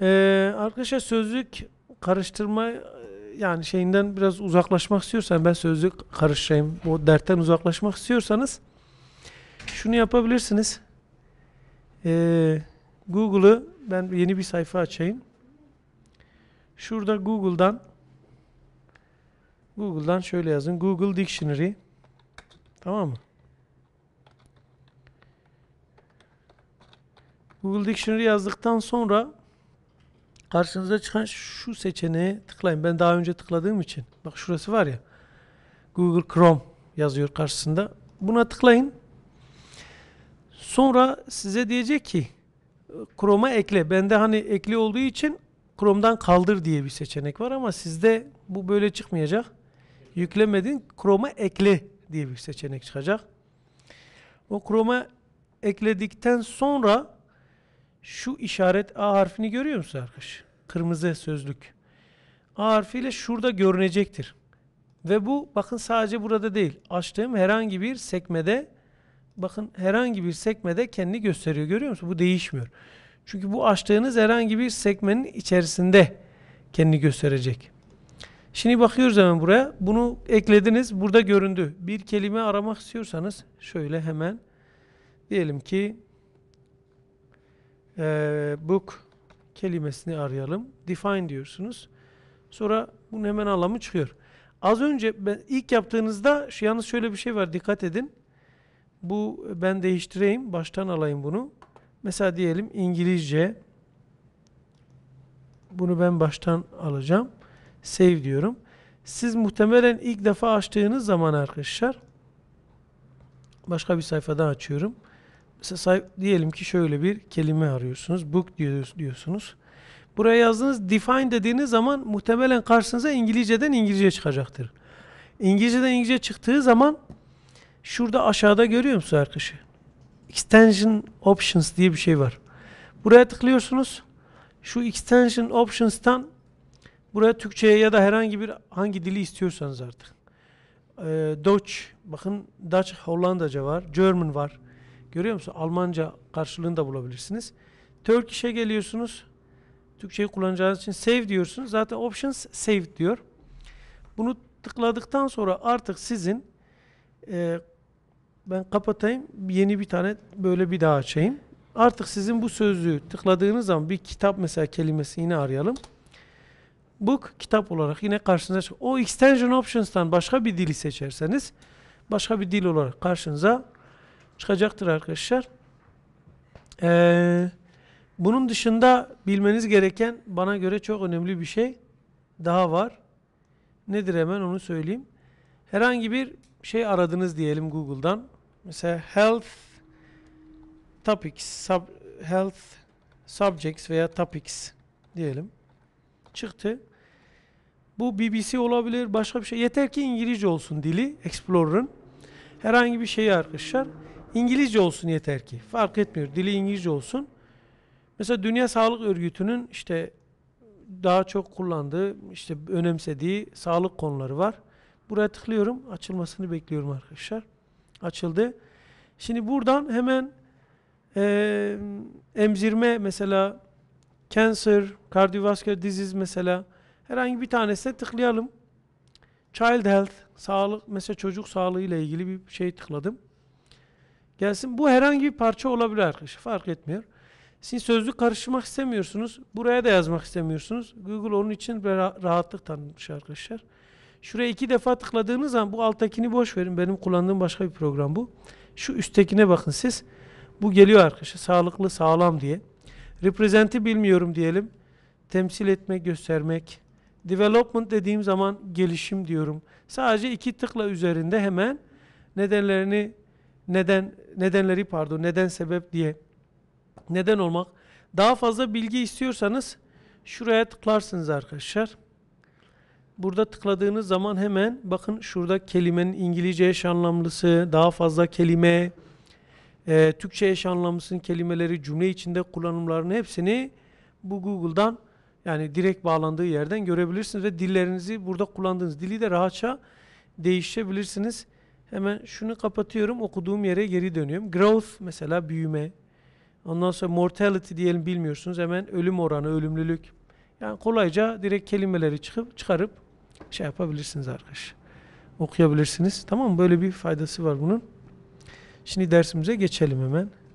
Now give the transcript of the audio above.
Ee, arkadaşlar sözlük karıştırma e, yani şeyinden biraz uzaklaşmak istiyorsan ben sözlük karışayım. Bu dertten uzaklaşmak istiyorsanız şunu yapabilirsiniz. Ee, Google'ı ben yeni bir sayfa açayım. Şurada Google'dan Google'dan şöyle yazın. Google Dictionary. Tamam mı? Google Dictionary yazdıktan sonra Karşınıza çıkan şu seçeneğe tıklayın. Ben daha önce tıkladığım için. Bak şurası var ya. Google Chrome yazıyor karşısında. Buna tıklayın. Sonra size diyecek ki Chrome'a ekle. Bende hani ekli olduğu için Chrome'dan kaldır diye bir seçenek var ama sizde bu böyle çıkmayacak. Yüklemedin Chrome'a ekle diye bir seçenek çıkacak. O Chrome'a ekledikten sonra şu işaret A harfini görüyor musun arkadaş? Kırmızı sözlük. A harfiyle şurada görünecektir. Ve bu bakın sadece burada değil. Açtığım herhangi bir sekmede bakın herhangi bir sekmede kendini gösteriyor. Görüyor musun? Bu değişmiyor. Çünkü bu açtığınız herhangi bir sekmenin içerisinde kendini gösterecek. Şimdi bakıyoruz hemen buraya. Bunu eklediniz. Burada göründü. Bir kelime aramak istiyorsanız şöyle hemen diyelim ki e, book kelimesini arayalım. Define diyorsunuz. Sonra bunun hemen anlamı çıkıyor. Az önce ben ilk yaptığınızda şu, yalnız şöyle bir şey var dikkat edin. Bu ben değiştireyim. Baştan alayım bunu. Mesela diyelim İngilizce. Bunu ben baştan alacağım. Save diyorum. Siz muhtemelen ilk defa açtığınız zaman arkadaşlar başka bir sayfadan açıyorum mesela sahip, diyelim ki şöyle bir kelime arıyorsunuz. Book diyorsunuz. Buraya yazdığınız define dediğiniz zaman muhtemelen karşınıza İngilizceden İngilizce çıkacaktır. İngilizceden İngilizce çıktığı zaman şurada aşağıda görüyor musunuz arkadaşlar? Extension Options diye bir şey var. Buraya tıklıyorsunuz. Şu Extension Options'tan buraya Türkçe'ye ya da herhangi bir hangi dili istiyorsanız artık. Ee, Dutch, bakın Dutch Hollandaca var, German var. Görüyor musun? Almanca karşılığını da bulabilirsiniz. Turkish'e geliyorsunuz. Türkçeyi kullanacağınız için save diyorsunuz. Zaten options save diyor. Bunu tıkladıktan sonra artık sizin e, ben kapatayım. Yeni bir tane böyle bir daha açayım. Artık sizin bu sözlüğü tıkladığınız zaman bir kitap mesela kelimesi yine arayalım. Book kitap olarak yine karşınıza çıkıyor. O extension options'tan başka bir dili seçerseniz başka bir dil olarak karşınıza çıkacaktır arkadaşlar. Ee, bunun dışında bilmeniz gereken bana göre çok önemli bir şey daha var. Nedir hemen onu söyleyeyim. Herhangi bir şey aradınız diyelim Google'dan. Mesela health topics, sub, health subjects veya topics diyelim. Çıktı. Bu BBC olabilir, başka bir şey. Yeter ki İngilizce olsun dili, Explorer'ın. Herhangi bir şeyi arkadaşlar. İngilizce olsun yeter ki. Fark etmiyor. Dili İngilizce olsun. Mesela Dünya Sağlık Örgütü'nün işte daha çok kullandığı, işte önemsediği sağlık konuları var. Buraya tıklıyorum. Açılmasını bekliyorum arkadaşlar. Açıldı. Şimdi buradan hemen e, emzirme mesela cancer, cardiovascular disease mesela herhangi bir tanesine tıklayalım. Child health, sağlık mesela çocuk sağlığı ile ilgili bir şey tıkladım gelsin. Bu herhangi bir parça olabilir arkadaşlar. Fark etmiyor. Siz sözlü karıştırmak istemiyorsunuz. Buraya da yazmak istemiyorsunuz. Google onun için rahatlık tanımış arkadaşlar. Şuraya iki defa tıkladığınız zaman bu alttakini boş verin. Benim kullandığım başka bir program bu. Şu üsttekine bakın siz. Bu geliyor arkadaşlar. Sağlıklı, sağlam diye. Represent'i bilmiyorum diyelim. Temsil etmek, göstermek. Development dediğim zaman gelişim diyorum. Sadece iki tıkla üzerinde hemen nedenlerini neden nedenleri pardon neden sebep diye neden olmak. Daha fazla bilgi istiyorsanız şuraya tıklarsınız arkadaşlar. Burada tıkladığınız zaman hemen bakın şurada kelimenin İngilizce eş anlamlısı, daha fazla kelime, e, Türkçe eş anlamlısının kelimeleri, cümle içinde kullanımlarını hepsini bu Google'dan yani direkt bağlandığı yerden görebilirsiniz ve dillerinizi burada kullandığınız dili de rahatça değişebilirsiniz. Hemen şunu kapatıyorum. Okuduğum yere geri dönüyorum. Growth mesela büyüme. Ondan sonra mortality diyelim bilmiyorsunuz. Hemen ölüm oranı, ölümlülük. Yani kolayca direkt kelimeleri çıkıp çıkarıp şey yapabilirsiniz arkadaş. Okuyabilirsiniz. Tamam mı? Böyle bir faydası var bunun. Şimdi dersimize geçelim hemen.